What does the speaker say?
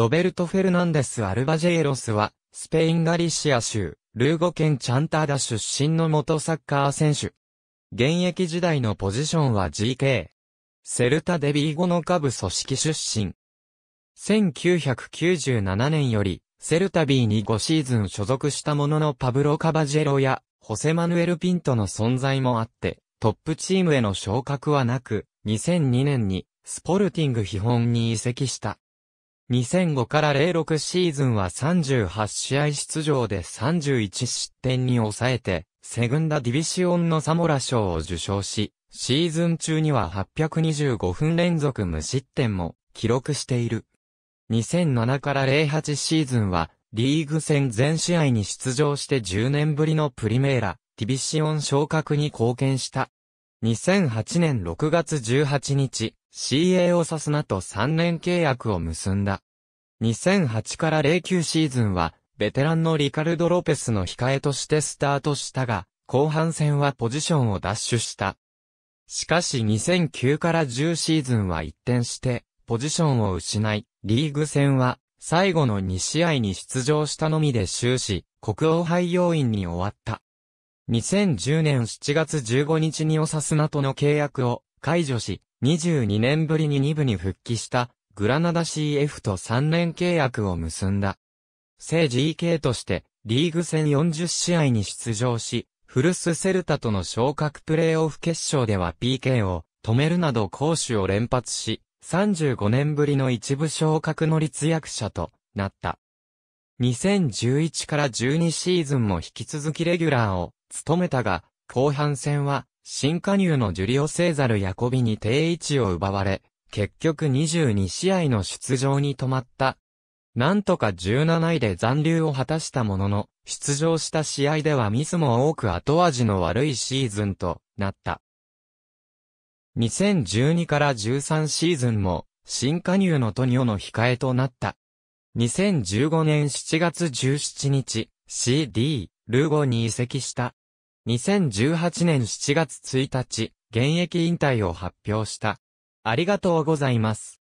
ロベルト・フェルナンデス・アルバジェイロスは、スペインガリシア州、ルーゴ県チャンターダ出身の元サッカー選手。現役時代のポジションは GK。セルタ・デビーゴの下部組織出身。1997年より、セルタビーに5シーズン所属したもののパブロ・カバジェロや、ホセマヌエル・ピントの存在もあって、トップチームへの昇格はなく、2002年に、スポルティング基本に移籍した。2005から06シーズンは38試合出場で31失点に抑えて、セグンダディビシオンのサモラ賞を受賞し、シーズン中には825分連続無失点も記録している。2007から08シーズンは、リーグ戦全試合に出場して10年ぶりのプリメーラ、ディビシオン昇格に貢献した。2008年6月18日、CA オサスナと3年契約を結んだ。2008から09シーズンは、ベテランのリカルド・ロペスの控えとしてスタートしたが、後半戦はポジションを奪取した。しかし2009から10シーズンは一転して、ポジションを失い、リーグ戦は、最後の2試合に出場したのみで終始、国王杯要員に終わった。2010年7月15日にオサスナとの契約を解除し、22年ぶりに2部に復帰したグラナダ CF と3年契約を結んだ。聖 GK としてリーグ戦40試合に出場し、フルスセルタとの昇格プレーオフ決勝では PK を止めるなど攻守を連発し、35年ぶりの一部昇格の立役者となった。2011から12シーズンも引き続きレギュラーを務めたが、後半戦は、新加入のジュリオ・セーザル・ヤコビに定位置を奪われ、結局22試合の出場に止まった。なんとか17位で残留を果たしたものの、出場した試合ではミスも多く後味の悪いシーズンとなった。2012から13シーズンも、新加入のトニオの控えとなった。2015年7月17日、CD、ルーゴに移籍した。2018年7月1日、現役引退を発表した。ありがとうございます。